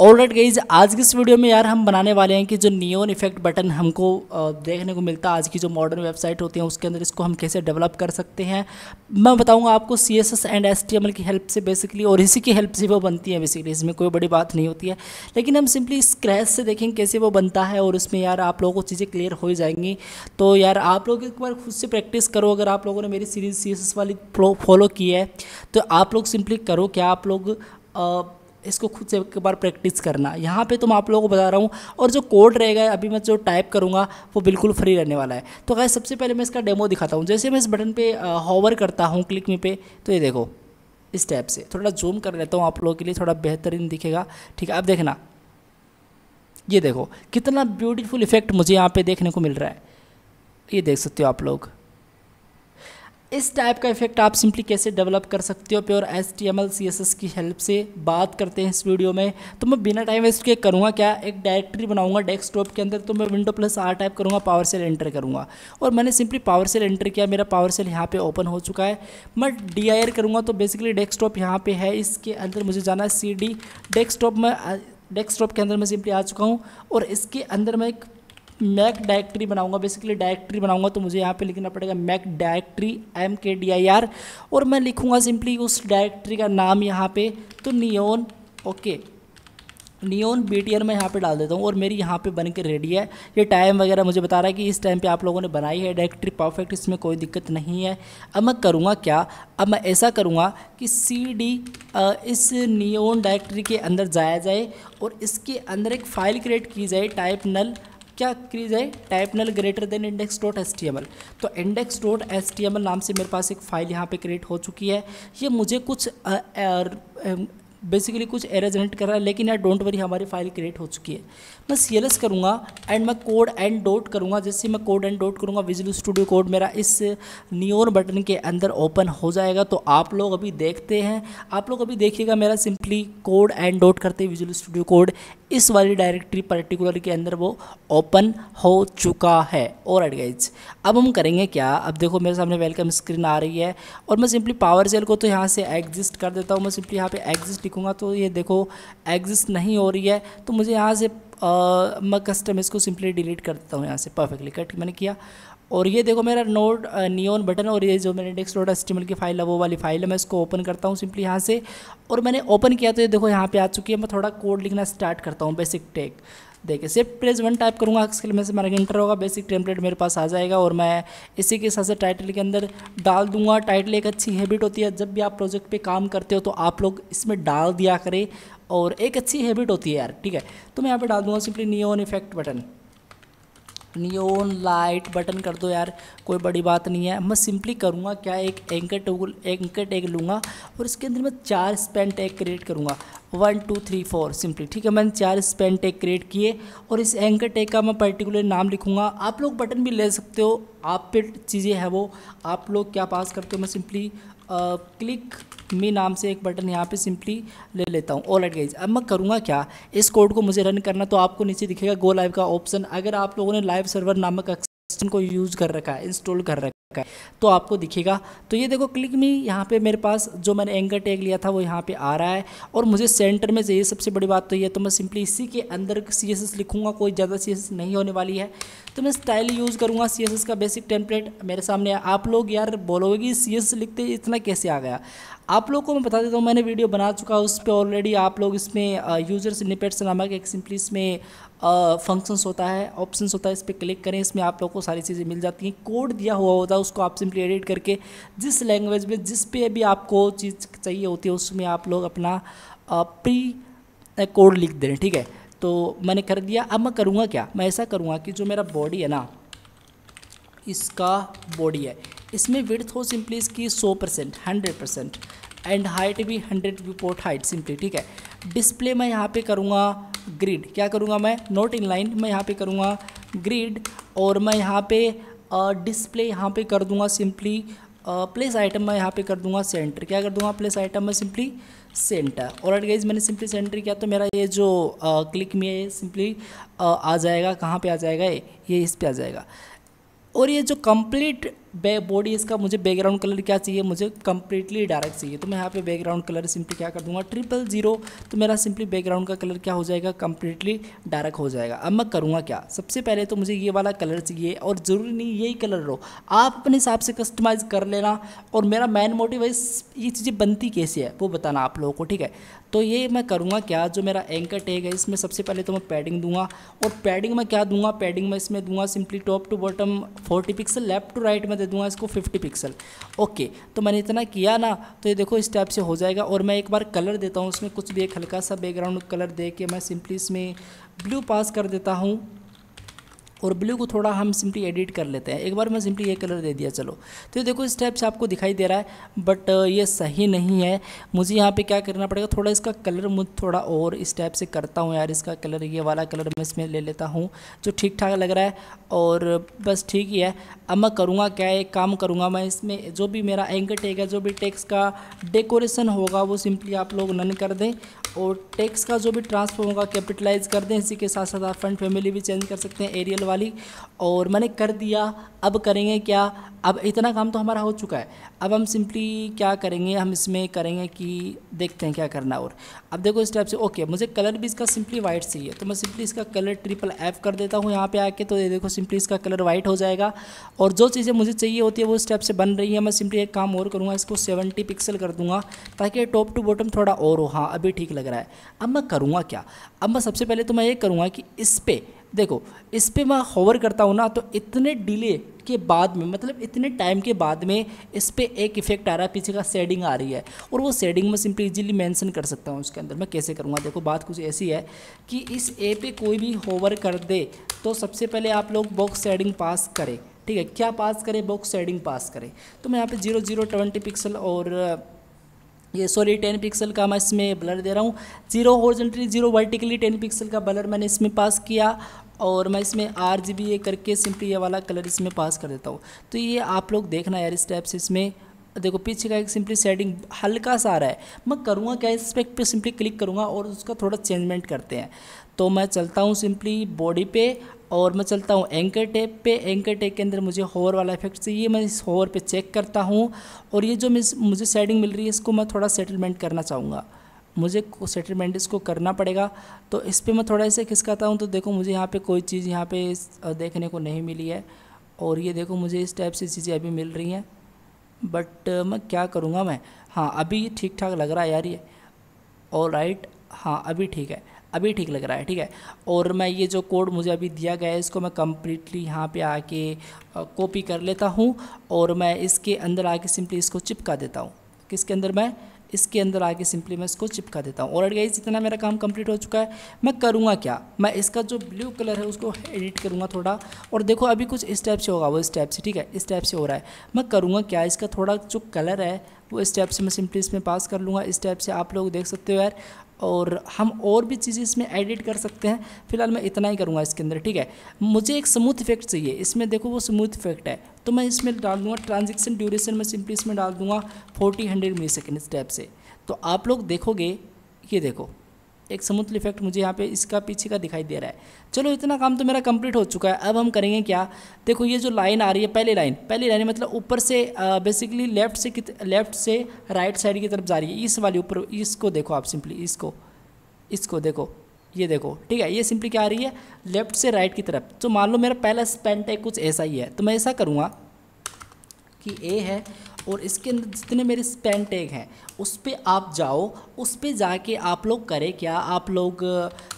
all right guys आज की इस वीडियो में यार हम बनाने वाले हैं कि जो नियोन इफेक्ट बटन हमको देखने को मिलता है आज की जो मॉडर्न वेबसाइट होती है उसके अंदर इसको हम कैसे डेवलप कर सकते हैं मैं बताऊंगा आपको C S S and S T M L की हेल्प से बेसिकली और इसी की हेल्प से वो बनती है बेसिकली इसमें कोई बड़ी बात नहीं होती है लेकिन हम सिंपली स्क्रैच से देखेंगे कैसे वो बनता है और उसमें यार आप लोगों को चीज़ें क्लियर हो जाएंगी तो यार आप लोग एक बार खुद से प्रैक्टिस करो अगर आप लोगों ने मेरी सीरीज सी एस एस वाली फॉलो की है तो आप लोग सिंपली करो क्या आप लोग इसको खुद से एक बार प्रैक्टिस करना यहाँ पे तो मैं आप लोगों को बता रहा हूँ और जो कोड रहेगा अभी मैं जो टाइप करूँगा वो बिल्कुल फ्री रहने वाला है तो खैर सबसे पहले मैं इसका डेमो दिखाता हूँ जैसे मैं इस बटन पे हॉवर करता हूँ क्लिक में पे तो ये देखो इस टाइप से थोड़ा जूम कर लेता हूँ आप लोगों के लिए थोड़ा बेहतरीन दिखेगा ठीक है अब देखना ये देखो कितना ब्यूटीफुल इफेक्ट मुझे यहाँ पर देखने को मिल रहा है ये देख सकते हो आप लोग इस टाइप का इफेक्ट आप सिंपली कैसे डेवलप कर सकते हो pure S T M L C S S की हेल्प से बात करते हैं इस वीडियो में तो मैं बिना टाइम वेस्ट के करूँगा क्या एक डायरेक्टरी बनाऊँगा डेस्कटॉप के अंदर तो मैं विंडो प्लस आर टाइप करूँगा पावर सेल एंटर करूँगा और मैंने सिंपली पावर सेल एंटर किया मेरा पावर सेल यहाँ पर ओपन हो चुका है मैं डी आई आर करूँगा तो बेसिकली डेस्कटॉप यहाँ पर है इसके अंदर मुझे जाना है सी डी डेस्कटॉप में डेस्कटॉप के अंदर मैं सिंपली आ चुका हूँ और इसके अंदर मैं एक मैक डायरेक्ट्री बनाऊंगा बेसिकली डायरेक्ट्री बनाऊंगा तो मुझे यहाँ पे लिखना पड़ेगा make directory M K D I R और मैं लिखूँगा सिंपली उस डायरेक्ट्री का नाम यहाँ पे तो neon okay neon B T मैं यहाँ पे डाल देता हूँ और मेरी यहाँ पे बन के रेडी है ये टाइम वगैरह मुझे बता रहा है कि इस टाइम पे आप लोगों ने बनाई है डायरेक्टरी परफेक्ट इसमें कोई दिक्कत नहीं है अब मैं करूँगा क्या अब मैं ऐसा करूँगा कि सी डी इस नियोन डायरेक्टरी के अंदर जाया जाए और इसके अंदर एक फ़ाइल क्रिएट की जाए टाइप नल क्या क्रीज है type null greater than index dot S T M L तो index dot S T M L नाम से मेरे पास एक फाइल यहाँ पे क्रिएट हो चुकी है ये मुझे कुछ बेसिकली कुछ एरर जनरेट कर रहा है लेकिन यार डोंट वरी हमारी फाइल क्रिएट हो चुकी है मैं सी एल एस करूँगा एंड मैं कोड एंड डॉट करूँगा जैसे मैं कोड एंड डॉट करूँगा विजुअल स्टूडियो कोड मेरा इस नियोन बटन के अंदर ओपन हो जाएगा तो आप लोग अभी देखते हैं आप लोग अभी देखिएगा मेरा सिंपली कोड एंड डॉट करते विजुअल स्टूडियो कोड इस वाली डायरेक्टरी पर्टिकुलर के अंदर वो ओपन हो चुका है और गाइज अब हम करेंगे क्या अब देखो मेरे सामने वेलकम स्क्रीन आ रही है और मैं सिंपली पावर सेल को तो यहाँ से एग्जिस्ट कर देता हूँ मैं सिंपली यहाँ पे एग्जिस्ट लिखूँगा तो ये देखो एग्जिस्ट नहीं हो रही है तो मुझे यहाँ से आ, मैं कस्टम इसको सिंपली डिलीट कर देता हूँ यहाँ से परफेक्टली कट मैंने किया और ये देखो मेरा नोड नियोन बटन और ये जो मेरे डेस्क नोट एस्टिमल की फाइल है वो वाली फाइल है मैं इसको ओपन करता हूँ सिंपली यहाँ से और मैंने ओपन किया तो ये देखो यहाँ पे आ चुकी है मैं थोड़ा कोड लिखना स्टार्ट करता हूँ बेसिक टेक देखिए सिर्फ प्रेज वन टाइप करूँगा इसके लिए मैं से मेरा इंटर होगा बेसिक टेम्पलेट मेरे पास आ जाएगा और मैं इसी के साथ से टाइटल के अंदर डाल दूंगा टाइटल एक अच्छी हैबिट होती है जब भी आप प्रोजेक्ट पे काम करते हो तो आप लोग इसमें डाल दिया करें और एक अच्छी हैबिट होती है यार ठीक है तो मैं यहाँ पर डाल दूँगा simply neon effect button neon light button कर दो यार कोई बड़ी बात नहीं है मैं सिंपली करूँगा क्या एक एंकर टूल एंकर टैग लूँगा और इसके अंदर मैं चार स्पेन टैग क्रिएट करूँगा one two three four simply ठीक है मैंने चार स्पेन टैग क्रिएट किए और इस एंकर टैग का मैं पर्टिकुलर नाम लिखूँगा आप लोग बटन भी ले सकते हो आप पे चीज़ें हैं वो आप लोग क्या पास करते हो मैं सिंपली क्लिक मी नाम से एक बटन यहाँ पे सिंपली ले लेता हूँ ऑल एट गाइज अब मैं करूँगा क्या इस कोड को मुझे रन करना तो आपको नीचे दिखेगा गो लाइव का ऑप्शन अगर आप लोगों ने लाइव सर्वर नामक एक्सटेंशन को यूज़ कर रखा है इंस्टॉल कर रखा है का तो आपको दिखेगा तो ये देखो क्लिक में यहाँ पे मेरे पास जो मैंने एंकर टैग लिया था वो यहाँ पे आ रहा है और मुझे सेंटर में चाहिए सबसे बड़ी बात तो ये तो मैं सिंपली इसी के अंदर सी लिखूँगा कोई ज़्यादा सी नहीं होने वाली है तो मैं स्टाइल यूज़ करूँगा सी का बेसिक टेम्पलेट मेरे सामने आप लोग यार बोलोगे कि सी लिखते इतना कैसे आ गया आप लोग को मैं बता देता हूँ मैंने वीडियो बना चुका उस पर ऑलरेडी आप लोग इसमें यूजर निपेट्स नामक एक सिंपली इसमें फंक्शंस होता है ऑप्शंस होता है इस पर क्लिक करें इसमें आप लोग को सारी चीज़ें मिल जाती हैं कोड दिया हुआ होता है उसको आप सिंपली एडिट करके जिस लैंग्वेज में जिस पे भी आपको चीज़ चाहिए होती है उसमें आप लोग अपना प्री कोड लिख दे रहे हैं ठीक है तो मैंने कर दिया अब मैं करूँगा क्या मैं ऐसा करूँगा कि जो मेरा बॉडी है ना इसका बॉडी है इसमें विड हो सिंपली इसकी सौ percent hundred percent and height भी हंड्रेड रिपोर्ट हाइट सिंपली ठीक है डिस्प्ले मैं यहाँ पे करूँगा ग्रिड क्या करूँगा मैं नॉट इन लाइन मैं यहाँ पे करूँगा ग्रिड और मैं यहाँ पे डिस्प्ले यहाँ पे कर दूंगा सिंपली प्लेस आइटम मैं यहाँ पे कर दूंगा सेंटर क्या कर दूंगा प्लेस आइटम में सिंपली सेंटर और अट गाइज मैंने सिंपली सेंटर किया तो मेरा ये जो आ, क्लिक में ये सिंपली आ, आ जाएगा कहाँ पे आ जाएगा ये इस पे आ जाएगा और ये जो कंप्लीट बे बॉडी इसका मुझे बैकग्राउंड कलर क्या चाहिए मुझे कम्प्लीटली डार्क चाहिए तो मैं यहाँ पे बैकग्राउंड कलर सिंपली क्या कर दूंगा ट्रिपल जीरो तो मेरा सिंपली बैकग्राउंड का कलर क्या हो जाएगा कम्प्लीटली डार्क हो जाएगा अब मैं करूँगा क्या सबसे पहले तो मुझे ये वाला कलर चाहिए और ज़रूरी नहीं यही कलर रहो आप अपने हिसाब से कस्टमाइज़ कर लेना और मेरा मेन मोटिव है ये चीज़ें बनती कैसे है वो बताना आप लोगों को ठीक है तो ये मैं करूँगा क्या जो मेरा एंकर टेग है इसमें सबसे पहले तो मैं पैडिंग दूंगा और पैडिंग में क्या दूंगा पैडिंग में इसमें दूंगा simply top to bottom forty pixel left to right में दे दूंगा इसको 50 पिक्सल ओके तो मैंने इतना किया ना तो ये देखो इस टाइप से हो जाएगा और मैं एक बार कलर देता हूँ उसमें कुछ भी एक हल्का सा बैकग्राउंड कलर दे के मैं सिंपली इसमें ब्लू पास कर देता हूँ और ब्लू को थोड़ा हम सिंपली एडिट कर लेते हैं एक बार मैं सिंपली ये कलर दे दिया चलो तो ये देखो स्टेप्स आपको दिखाई दे रहा है बट ये सही नहीं है मुझे यहाँ पे क्या करना पड़ेगा थोड़ा इसका कलर मुझ थोड़ा और इस टाइप से करता हूँ यार इसका कलर ये वाला कलर मैं इसमें ले लेता हूँ जो ठीक ठाक लग रहा है और बस ठीक ही है अब मैं करूँगा क्या एक काम करूँगा मैं इसमें जो भी मेरा एंकर टेक है जो भी टेक्स का डेकोरेशन होगा वो सिंपली आप लोग नन कर दें और टैक्स का जो भी ट्रांसफर होगा कैपिटलाइज कर दें इसी के साथ साथ आप फ्रंट फैमिली भी चेंज कर सकते हैं एरियल वाली और मैंने कर दिया अब करेंगे क्या अब इतना काम तो हमारा हो चुका है अब हम सिंपली क्या करेंगे हम इसमें करेंगे कि देखते हैं क्या करना और अब देखो इस टाइप से ओके मुझे कलर भी इसका सिंपली वाइट चाहिए तो मैं सिंपली इसका कलर ट्रिपल एफ कर देता हूँ यहाँ पे आके तो ये देखो सिंपली इसका कलर वाइट हो जाएगा और जो चीज़ें मुझे चाहिए होती है वो इस टाइप से बन रही है मैं सिंपली एक काम और करूँगा इसको सेवेंटी पिक्सल कर दूँगा ताकि टॉप टू बॉटम थोड़ा और हो हाँ अभी ठीक लग रहा है अब मैं करूँगा क्या अब मैं सबसे पहले तो मैं ये करूँगा कि इस पर देखो इस पर मैं होवर करता हूँ ना तो इतने डिले के बाद में मतलब इतने टाइम के बाद में इस पर एक इफेक्ट आ रहा है पीछे का सेडिंग आ रही है और वो सेडिंग मैं सिंपली इजीली मेंशन कर सकता हूँ उसके अंदर मैं कैसे करूँगा देखो बात कुछ ऐसी है कि इस ए पे कोई भी होवर कर दे तो सबसे पहले आप लोग बॉक्स सेडिंग पास करें ठीक है क्या पास करें बॉक्स सेडिंग पास करें तो मैं यहाँ पे जीरो जीरो ट्वेंटी पिक्सल और ये सॉरी टेन पिक्सल का मैं इसमें ब्लर दे रहा हूँ zero horizontally zero vertically ten pixel का ब्लर मैंने इसमें पास किया और मैं इसमें आर जी बी ए करके सिंपली ये वाला कलर इसमें पास कर देता हूँ तो ये आप लोग देखना यार स्टेप्स इसमें देखो पीछे का एक सिंपली सेटिंग हल्का सा आ रहा है मैं करूँगा क्या इस पर सिंपली क्लिक करूँगा और उसका थोड़ा चेंजमेंट करते हैं तो मैं चलता हूँ सिंपली बॉडी पे और मैं चलता हूँ एंकर टेप पे एंकर टेप के अंदर मुझे होवर वाला इफेक्ट चाहिए मैं इस होवर पे चेक करता हूँ और ये जो मुझे सेटिंग मिल रही है इसको मैं थोड़ा सेटलमेंट करना चाहूँगा मुझे सेटलमेंट इसको करना पड़ेगा तो इस पर मैं थोड़ा इसे खिसकाता हूँ तो देखो मुझे यहाँ पे कोई चीज़ यहाँ पे देखने को नहीं मिली है और ये देखो मुझे इस टाइप से चीज़ें अभी मिल रही हैं बट मैं क्या करूँगा मैं हाँ अभी ठीक ठाक लग रहा है यार ये और राइट हाँ अभी ठीक है अभी ठीक लग रहा है ठीक है और मैं ये जो कोड मुझे अभी दिया गया है इसको मैं कम्प्लीटली यहाँ पे आके कॉपी कर लेता हूँ और मैं इसके अंदर आके सिंपली इसको चिपका देता हूँ किसके अंदर मैं इसके अंदर आके सिंपली मैं इसको चिपका देता हूँ और गाइज जितना मेरा काम कंप्लीट हो चुका है मैं करूँगा क्या मैं इसका जो ब्लू कलर है उसको एडिट करूँगा थोड़ा और देखो अभी कुछ इस टाइप से होगा वो इस टाइप से ठीक है इस टाइप से हो रहा है मैं करूँगा क्या इसका थोड़ा जो कलर है वो इस टाइप से मैं सिंपली इसमें पास कर लूँगा इस टाइप से आप लोग देख सकते हो यार और हम और भी चीज़ें इसमें एडिट कर सकते हैं फिलहाल मैं इतना ही करूँगा इसके अंदर ठीक है मुझे एक स्मूथ इफेक्ट चाहिए इसमें देखो वो स्मूथ इफेक्ट है तो मैं इसमें डाल दूँगा ट्रांजेक्शन ड्यूरेशन में सिंपली इसमें डाल दूँगा forty hundred millisecond step से तो आप लोग देखोगे ये देखो एक समुद्र इफेक्ट मुझे यहाँ पे इसका पीछे का दिखाई दे रहा है चलो इतना काम तो मेरा कंप्लीट हो चुका है अब हम करेंगे क्या देखो ये जो लाइन आ रही है पहली लाइन पहली लाइन मतलब ऊपर से बेसिकली लेफ्ट से लेफ्ट से राइट साइड की तरफ जा रही है इस वाली ऊपर इसको देखो आप सिंपली इसको इसको देखो ये देखो ठीक है ये सिंपली क्या आ रही है लेफ्ट से राइट की तरफ तो मान लो मेरा पहला स्पेंट है कुछ ऐसा ही है तो मैं ऐसा करूँगा कि ए है और इसके अंदर जितने मेरे स्पेन टैग हैं उस पर आप जाओ उस पर जाके आप लोग करें क्या आप लोग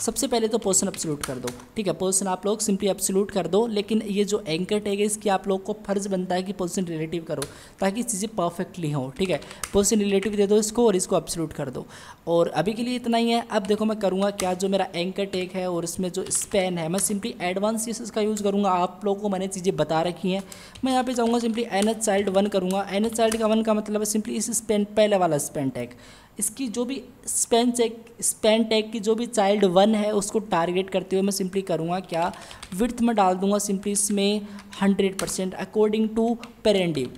सबसे पहले तो पोर्सन अपसलूट कर दो ठीक है पोर्सन आप लोग सिंपली अपसलूट कर दो लेकिन ये जो एंकर टैग है इसकी आप लोग को फर्ज बनता है कि पोर्सन रिलेटिव करो ताकि चीज़ें परफेक्टली हों ठीक है पोर्सन रिलेटिव दे दो इसको और इसको अपसलूट कर दो और अभी के लिए इतना ही है अब देखो मैं करूँगा क्या जो मेरा एंकर टैग है और इसमें जो स्पेन है मैं सिंपली एडवांस इसका यूज़ करूँगा आप लोगों को मैंने चीज़ें बता रखी हैं मैं यहाँ पर जाऊँगा simply N H child one करूँगा एन एच चाइल्ड का वन का मतलब है सिंपली इस स्पेन पहले वाला स्पेन टैग इसकी जो भी स्पेन चेक स्पेन टैग की जो भी चाइल्ड वन है उसको टारगेट करते हुए मैं सिंपली करूँगा क्या विर्थ में डाल दूँगा सिंपली इसमें hundred percent according to parent div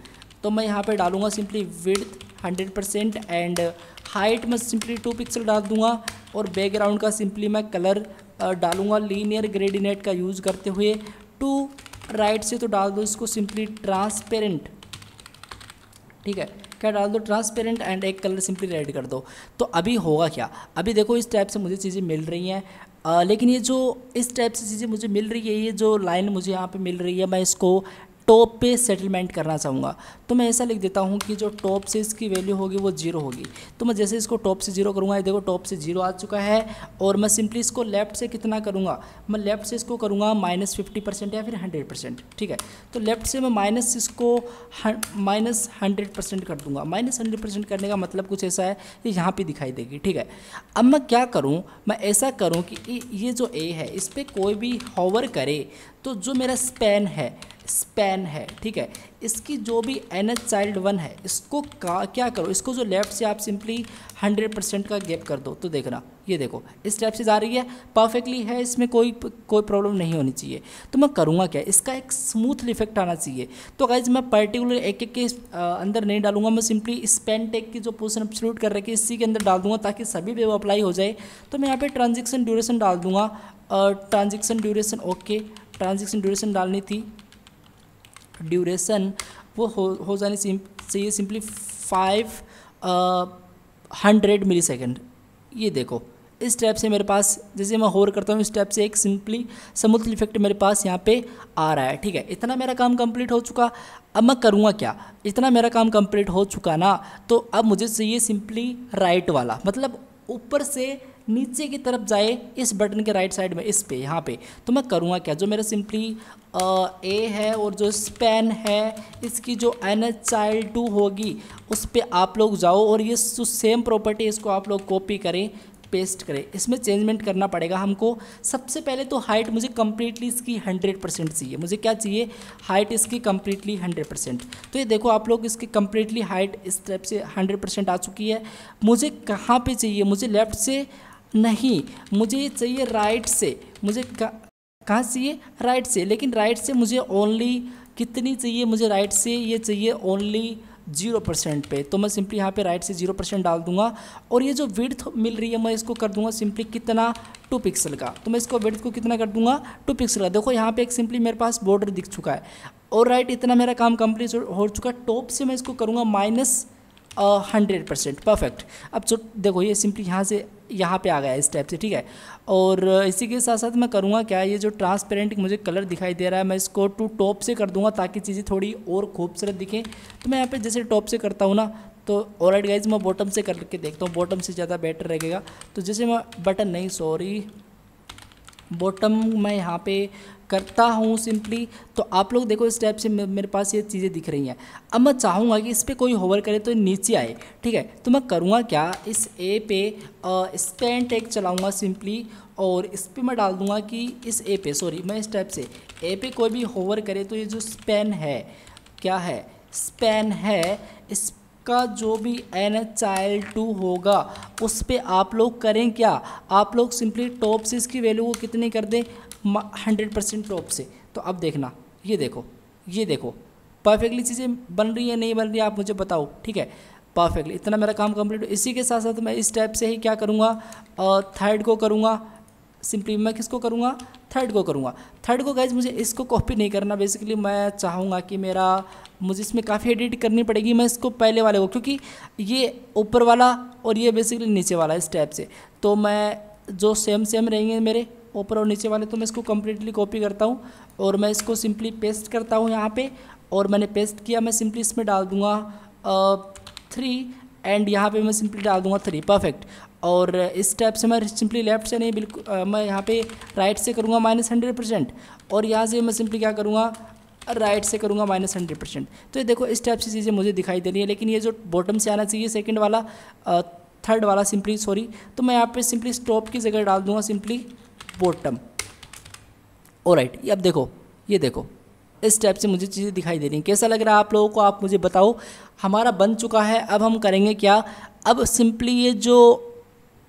तो मैं यहाँ पर डालूंगा simply width hundred percent and height में सिंपली टू पिक्सल डाल दूँगा और बैकग्राउंड का सिंपली मैं कलर डालूंगा लीनियर ग्रेडिनेट का यूज़ करते हुए टू राइट से तो डाल दो इसको सिंपली ट्रांसपेरेंट ठीक है क्या डाल दो ट्रांसपेरेंट एंड एक कलर सिंपली रेड कर दो तो अभी होगा क्या अभी देखो इस टाइप से मुझे चीज़ें मिल रही हैं लेकिन ये जो इस टाइप से चीज़ें मुझे मिल रही है ये जो लाइन मुझे यहाँ पे मिल रही है मैं इसको टॉप पे सेटलमेंट करना चाहूँगा तो मैं ऐसा लिख देता हूँ कि जो टॉप से इसकी वैल्यू होगी वो जीरो होगी तो मैं जैसे इसको टॉप से जीरो करूँगा देखो टॉप से जीरो आ चुका है और मैं सिंपली इसको लेफ्ट से कितना करूँगा मैं लेफ्ट से इसको करूँगा माइनस फिफ्टी परसेंट या फिर हंड्रेड परसेंट ठीक है तो लेफ्ट से मैं माइनस इसको माइनस हंड्रेड परसेंट कर दूँगा माइनस हंड्रेड परसेंट करने का मतलब कुछ ऐसा है कि यहाँ पर दिखाई देगी ठीक है अब मैं क्या करूँ मैं ऐसा करूँ कि ये जो ए है इस पर कोई भी हॉवर करे तो जो मेरा स्पेन है स्पैन है ठीक है इसकी जो भी एन एच चाइल्ड वन है इसको का क्या करो इसको जो लेफ्ट से आप सिंपली हंड्रेड परसेंट का गैप कर दो तो देखना ये देखो इस टाइप से जा रही है परफेक्टली है इसमें कोई कोई प्रॉब्लम नहीं होनी चाहिए तो मैं करूँगा क्या इसका एक स्मूथ इफेक्ट आना चाहिए तो गाइज मैं पर्टिकुलर एक एक के अंदर नहीं डालूंगा मैं सिंपली स्पेन टेक की जो पोजिशन अपसलूट कर रखी है इसी के अंदर डाल दूंगा ताकि सभी वेव अप्लाई हो जाए तो मैं यहाँ पर ट्रांजेक्शन ड्यूरेशन डाल दूंगा transaction duration okay transaction duration डालनी थी ड्यूरेशन वो हो हो जानी सिम, चाहिए simply five hundred millisecond ये देखो इस टाइप से मेरे पास जैसे मैं होर करता हूँ इस टाइप से एक सिंपली समुद्र इफेक्ट मेरे पास यहाँ पे आ रहा है ठीक है इतना मेरा काम कंप्लीट हो चुका अब मैं करूँगा क्या इतना मेरा काम कंप्लीट हो चुका ना तो अब मुझे चाहिए सिंपली राइट वाला मतलब ऊपर से नीचे की तरफ जाए इस बटन के राइट साइड में इस पे यहाँ पे तो मैं करूँगा क्या जो मेरा सिंपली ए है और जो स्पेन है इसकी जो एन एच चाइल्ड टू होगी उस पर आप लोग जाओ और ये सेम प्रॉपर्टी इसको आप लोग कॉपी करें पेस्ट करें इसमें चेंजमेंट करना पड़ेगा हमको सबसे पहले तो हाइट मुझे कम्प्लीटली इसकी हंड्रेड परसेंट चाहिए मुझे क्या चाहिए हाइट इसकी कम्प्लीटली हंड्रेड परसेंट तो ये देखो आप लोग इसकी कम्प्लीटली हाइट इस टाइप से हंड्रेड परसेंट आ चुकी है मुझे कहाँ पे चाहिए मुझे लेफ़्ट से नहीं मुझे ये चाहिए राइट से मुझे कहाँ चाहिए राइट से लेकिन राइट से मुझे ओनली कितनी चाहिए मुझे राइट से ये चाहिए ओनली जीरो परसेंट पे तो मैं सिंपली यहाँ पे राइट से जीरो परसेंट डाल दूंगा और ये जो विड्थ मिल रही है मैं इसको कर दूंगा सिंपली कितना टू पिक्सल का तो मैं इसको विड्थ को कितना कर दूंगा टू पिक्सल का देखो यहाँ पे एक सिंपली मेरे पास बॉर्डर दिख चुका है और राइट इतना मेरा काम कंप्लीट हो चुका है टॉप से मैं इसको करूँगा माइनस हंड्रेड परसेंट परफेक्ट अब जो देखो ये सिंपली यहाँ से यहाँ पे आ गया इस टाइप से ठीक है और इसी के साथ साथ मैं करूँगा क्या ये जो ट्रांसपेरेंट मुझे कलर दिखाई दे रहा है मैं इसको टू टॉप से कर दूँगा ताकि चीज़ें थोड़ी और खूबसूरत दिखें तो मैं यहाँ पे जैसे टॉप से करता हूँ ना तो और राइट गाइज मैं बॉटम से करके देखता हूँ बॉटम से ज़्यादा बेटर रहेगा तो जैसे मैं बटन नहीं सॉरी बॉटम मैं यहाँ पे करता हूँ सिंपली तो आप लोग देखो इस टाइप से मेरे पास ये चीज़ें दिख रही हैं अब मैं चाहूँगा कि इस पर कोई होवर करे तो नीचे आए ठीक है तो मैं करूँगा क्या इस ए पे स्पेन टैग चलाऊँगा सिंपली और इस पर मैं डाल दूँगा कि इस ए पे सॉरी मैं इस टाइप से ए पे कोई भी होवर करे तो ये जो स्पेन है क्या है स्पेन है इस का जो भी एन एच आई टू होगा उस पर आप लोग करें क्या आप लोग सिंपली टॉप से इसकी वैल्यू को कितनी कर दें हंड्रेड परसेंट टॉप से तो अब देखना ये देखो ये देखो परफेक्टली चीज़ें बन रही है नहीं बन रही है आप मुझे बताओ ठीक है परफेक्टली इतना मेरा काम कंप्लीट हो इसी के साथ साथ मैं इस टाइप से ही क्या करूँगा थर्ड को करूँगा सिंपली मैं किसको करूँगा थर्ड को करूँगा थर्ड को गाइज मुझे इसको कॉपी नहीं करना बेसिकली मैं चाहूँगा कि मेरा मुझे इसमें काफ़ी एडिट करनी पड़ेगी मैं इसको पहले वाले को क्योंकि ये ऊपर वाला और ये बेसिकली नीचे वाला इस टाइप से तो मैं जो सेम सेम रहेंगे मेरे ऊपर और नीचे वाले तो मैं इसको कम्प्लीटली कॉपी करता हूँ और मैं इसको सिंपली पेस्ट करता हूँ यहाँ पर और मैंने पेस्ट किया मैं सिंपली इसमें डाल दूँगा थ्री एंड यहाँ पे मैं सिंपली डाल दूंगा थ्री परफेक्ट और इस टाइप से मैं सिंपली लेफ्ट से नहीं बिल्कुल मैं यहाँ पे राइट से करूँगा माइनस हंड्रेड परसेंट और यहाँ से मैं सिंपली क्या करूँगा राइट से करूँगा माइनस हंड्रेड परसेंट तो ये देखो इस टाइप से चीज़ें मुझे दिखाई दे रही है लेकिन ये जो बॉटम से आना चाहिए सेकेंड वाला थर्ड वाला सिंपली सॉरी तो मैं यहाँ पर सिंपली स्टॉप की जगह डाल दूँगा सिंपली बॉटम ओ राइट ये अब देखो ये देखो इस टाइप से मुझे चीज़ें दिखाई दे रही हैं कैसा लग रहा है आप लोगों को आप मुझे बताओ हमारा बन चुका है अब हम करेंगे क्या अब सिंपली ये जो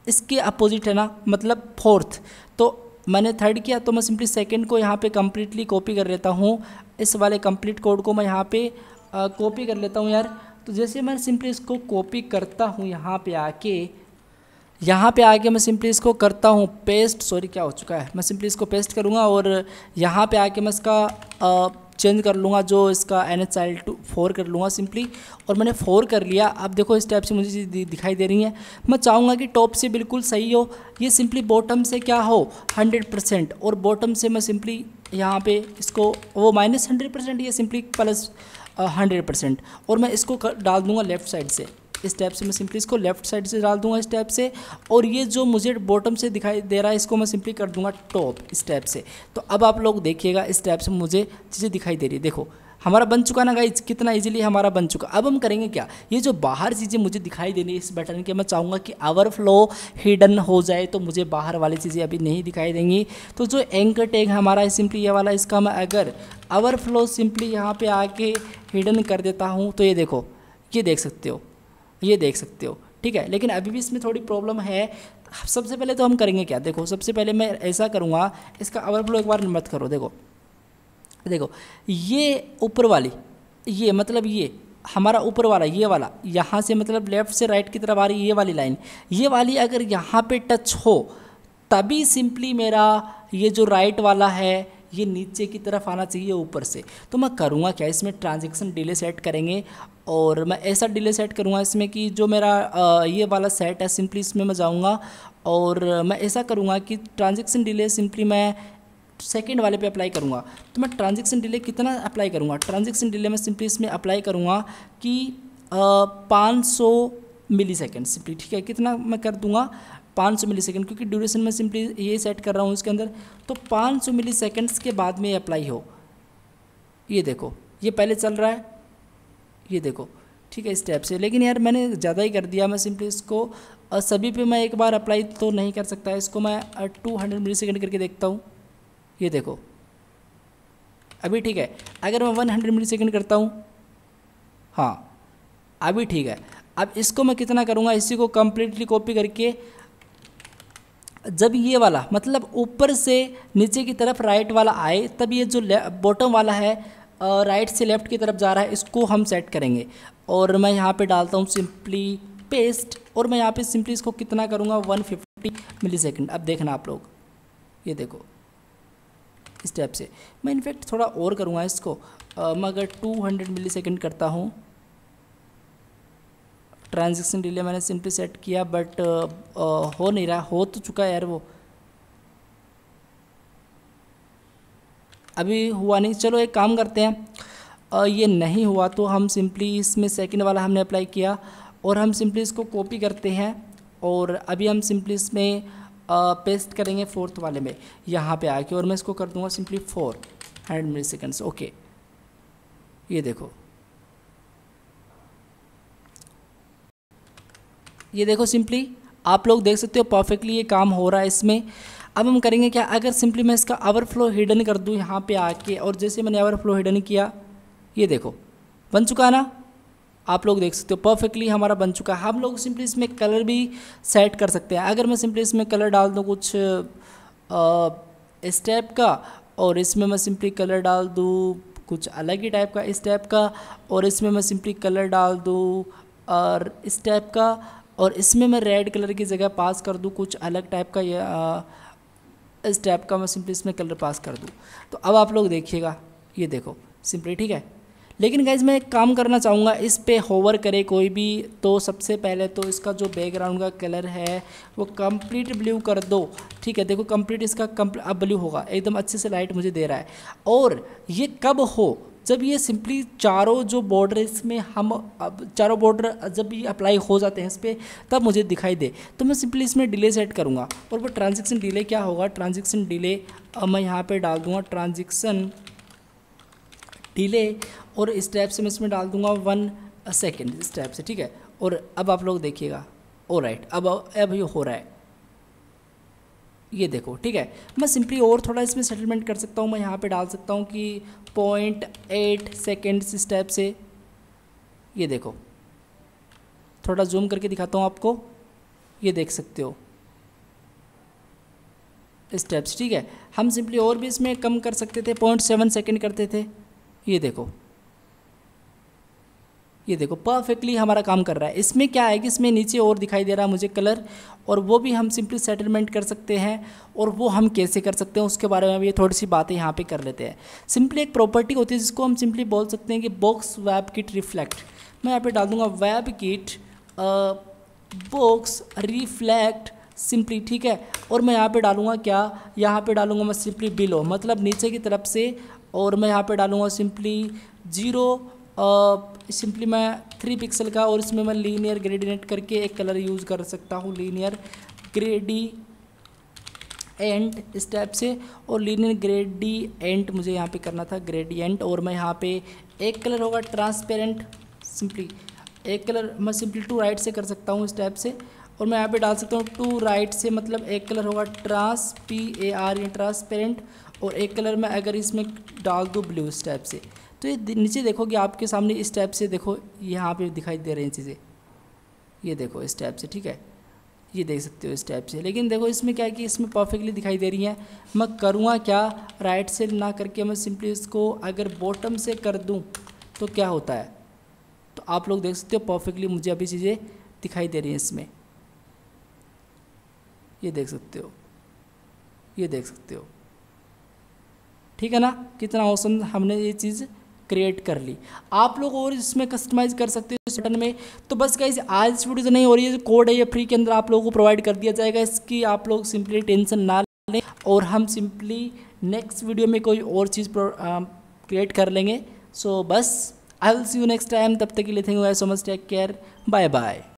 इसके अपोजिट है ना मतलब फोर्थ तो मैंने थर्ड किया तो मैं सिंपली सेकेंड को यहाँ पे कम्प्लीटली कॉपी कर लेता हूँ इस वाले कंप्लीट कोड को मैं यहाँ पे कॉपी कर लेता हूँ यार तो जैसे मैं सिंपली इसको कॉपी करता हूँ यहाँ पे आके यहाँ पे आके मैं सिंपली इसको करता हूँ पेस्ट सॉरी क्या हो चुका है मैं सिंपली इसको पेस्ट करूँगा और यहाँ पे आके मैं इसका चेंज कर लूँगा जो इसका N H L two four कर लूँगा सिंपली और मैंने फोर कर लिया अब देखो इस टाइप से मुझे दिखाई दे रही है मैं चाहूँगा कि टॉप से बिल्कुल सही हो ये सिंपली बॉटम से क्या हो हंड्रेड परसेंट और बॉटम से मैं सिंपली यहाँ पे इसको वो माइनस हंड्रेड परसेंट ये सिंपली प्लस हंड्रेड परसेंट और मैं इसको डाल दूँगा लेफ़्ट साइड से इस टैब से मैं सिंपली इसको लेफ्ट साइड से डाल दूंगा इस से और ये जो मुझे बॉटम से दिखाई दे रहा है इसको मैं सिंपली कर दूंगा टॉप इस से तो अब आप लोग देखिएगा इस से मुझे चीज़ें दिखाई दे रही है देखो हमारा बन चुका ना गाइज कितना इजीली हमारा बन चुका अब हम करेंगे क्या ये जो बाहर चीज़ें मुझे दिखाई देनी इस बटन के मैं चाहूँगा कि आवर फ्लो हिडन हो जाए तो मुझे बाहर वाली चीज़ें अभी नहीं दिखाई देंगी तो जो एंकर टैग हमारा है सिंपली ये वाला इसका मैं अगर आवर फ्लो सिंपली यहाँ पर आके हिडन कर देता हूँ तो ये देखो ये देख सकते हो ये देख सकते हो ठीक है लेकिन अभी भी इसमें थोड़ी प्रॉब्लम है सबसे पहले तो हम करेंगे क्या देखो सबसे पहले मैं ऐसा करूँगा इसका ओवरफ्लो एक बार मत करो देखो देखो ये ऊपर वाली ये मतलब ये हमारा ऊपर वाला ये वाला यहाँ से मतलब लेफ़्ट से राइट की तरफ आ रही ये वाली लाइन ये वाली अगर यहाँ पे टच हो तभी सिंपली मेरा ये जो राइट वाला है ये नीचे की तरफ आना चाहिए ऊपर से तो मैं करूँगा क्या इसमें ट्रांजेक्शन डिले सेट करेंगे और मैं ऐसा डिले सेट करूँगा इसमें कि जो मेरा ये वाला सेट है सिंपली इसमें मैं जाऊँगा और मैं ऐसा करूँगा कि ट्रांजेक्शन डिले सिंपली मैं सेकेंड वाले पे अप्लाई करूँगा तो मैं ट्रांजेक्शन डिले कितना अप्लाई करूँगा ट्रांजेक्शन डिले मैं सिंपली इसमें अप्लाई करूँगा कि पाँच सौ मिली सेकेंड सिंपली ठीक है कितना मैं कर दूँगा पाँच सौ मिली सेकेंड क्योंकि ड्यूरेशन में सिंपली ये सेट कर रहा हूँ इसके अंदर तो पाँच सौ मिली सेकेंड्स के बाद में अप्लाई हो ये देखो ये पहले चल रहा है ये देखो ठीक है इस टाइप से लेकिन यार मैंने ज़्यादा ही कर दिया मैं सिंपली इसको सभी पे मैं एक बार अप्लाई तो नहीं कर सकता इसको मैं टू हंड्रेड मिली सेकेंड करके देखता हूँ ये देखो अभी ठीक है अगर मैं वन हंड्रेड मिली सेकेंड करता हूँ हाँ अभी ठीक है अब इसको मैं कितना करूँगा इसी को कम्प्लीटली कॉपी करके जब ये वाला मतलब ऊपर से नीचे की तरफ राइट वाला आए तब ये जो बॉटम वाला है राइट से लेफ़्ट की तरफ जा रहा है इसको हम सेट करेंगे और मैं यहाँ पे डालता हूँ सिंपली पेस्ट और मैं यहाँ पे सिंपली इसको कितना करूँगा 150 सेकेंड अब देखना आप लोग ये देखो इस टाइप से मैं इनफेक्ट थोड़ा और करूँगा इसको मगर मैं अगर मिली करता हूँ ट्रांजेक्शन डिले मैंने सिंपली सेट किया बट uh, uh, हो नहीं रहा हो तो चुका यार वो अभी हुआ नहीं चलो एक काम करते हैं ये नहीं हुआ तो हम सिंपली इसमें सेकंड वाला हमने अप्लाई किया और हम सिंपली इसको कॉपी करते हैं और अभी हम सिंपली इसमें पेस्ट करेंगे फोर्थ वाले में यहाँ पे आके और मैं इसको कर दूँगा simply four hundred milliseconds okay ये देखो ये देखो सिंपली आप लोग देख सकते हो परफेक्टली ये काम हो रहा है इसमें अब हम करेंगे क्या अगर सिंपली मैं इसका आवर फ्लो हिडन कर दूँ यहाँ पे आके और जैसे मैंने आवर फ्लो हिडन किया ये देखो बन चुका है ना आप लोग देख सकते हो परफेक्टली हमारा बन चुका है हम लोग सिंपली इसमें कलर भी सेट कर सकते हैं अगर मैं सिंपली इसमें कलर डाल दूँ कुछ इस टाइप का और इसमें मैं सिंपली कलर डाल दूँ कुछ अलग ही टाइप का इस टाइप का और इसमें मैं सिंपली कलर डाल दूँ और इस टाइप का और इसमें मैं रेड कलर की जगह पास कर दूँ कुछ अलग टाइप का या आ, इस टाइप का मैं सिंपली इसमें कलर पास कर दूँ तो अब आप लोग देखिएगा ये देखो सिंपली ठीक है लेकिन गाइज मैं एक काम करना चाहूँगा इस पे होवर करे कोई भी तो सबसे पहले तो इसका जो बैकग्राउंड का कलर है वो कंप्लीट ब्लू कर दो ठीक है देखो कंप्लीट इसका कम्प्ल अब ब्लू होगा एकदम अच्छे से लाइट मुझे दे रहा है और ये कब हो जब ये सिंपली चारों जो बॉर्डर इसमें हम अब चारों बॉर्डर जब ये अप्लाई हो जाते हैं इस पर तब मुझे दिखाई दे तो मैं सिंपली इसमें डिले सेट करूँगा और वो ट्रांजेक्शन डिले क्या होगा ट्रांजेक्शन डिले मैं यहाँ पर डाल दूँगा ट्रांजेक्शन डिले और इस टाइप से मैं इसमें डाल दूँगा वन सेकेंड इस टाइप से ठीक है और अब आप लोग देखिएगा ओ राइट अब अब ये हो रहा है ये देखो ठीक है मैं सिंपली और थोड़ा इसमें सेटलमेंट कर सकता हूँ मैं यहाँ पे डाल सकता हूँ कि पॉइंट एट सेकेंड्स स्टेप से ये देखो थोड़ा जूम करके दिखाता हूँ आपको ये देख सकते हो स्टेप्स ठीक है हम सिंपली और भी इसमें कम कर सकते थे पॉइंट सेवन सेकेंड करते थे ये देखो ये देखो परफेक्टली हमारा काम कर रहा है इसमें क्या है कि इसमें नीचे और दिखाई दे रहा है मुझे कलर और वो भी हम सिंपली सेटलमेंट कर सकते हैं और वो हम कैसे कर सकते हैं उसके बारे में भी थोड़ी सी बातें यहाँ पे कर लेते हैं सिंपली एक प्रॉपर्टी होती है जिसको हम सिंपली बोल सकते हैं कि बॉक्स वैब किट रिफ्लेक्ट मैं यहाँ पर डाल दूँगा webkit box reflect simply ठीक है और मैं यहाँ पे डालूँगा क्या यहाँ पे डालूँगा मैं सिंपली बिलो मतलब नीचे की तरफ से और मैं यहाँ पे डालूँगा सिंपली ज़ीरो सिंपली मैं थ्री पिक्सल का और इसमें मैं लीनियर ग्रेडिनेट करके एक कलर यूज़ कर सकता हूँ लीनियर ग्रेडी एंड इस टाइप से और लीनियर ग्रेडी एंट मुझे यहाँ पे करना था ग्रेडी एंट और मैं यहाँ पे एक कलर होगा ट्रांसपेरेंट सिंपली एक कलर मैं सिंपली टू राइट से कर सकता हूँ इस टाइप से और मैं यहाँ पे डाल सकता हूँ टू राइट से मतलब एक कलर होगा trans P A R transparent और एक कलर मैं अगर इसमें डाल दूँ ब्लू इस टाइप से तो ये नीचे देखो कि आपके सामने इस टाइप से देखो यहाँ पे दिखाई दे रही हैं चीज़ें ये देखो इस टाइप से ठीक है ये देख सकते हो इस टाइप से लेकिन देखो इसमें क्या है कि इसमें परफेक्टली दिखाई दे रही हैं मैं करूँगा क्या राइट से ना करके मैं सिंपली इसको अगर बॉटम से कर दूँ तो क्या होता है तो आप लोग देख सकते हो परफेक्टली मुझे अभी चीज़ें दिखाई दे रही हैं इसमें ये देख सकते हो ये देख सकते हो ठीक है ना कितना औसम हमने ये चीज़ क्रिएट कर ली आप लोग और इसमें कस्टमाइज कर सकते हो इस बटन में तो बस कैसे आज इस वीडियो से नहीं हो रही है जो कोड है ये फ्री के अंदर आप लोगों को प्रोवाइड कर दिया जाएगा इसकी आप लोग सिंपली टेंशन ना लें और हम सिंपली नेक्स्ट वीडियो में कोई और चीज़ क्रिएट कर लेंगे सो बस I will see you next time तब तक के लिए thank you so much take care bye bye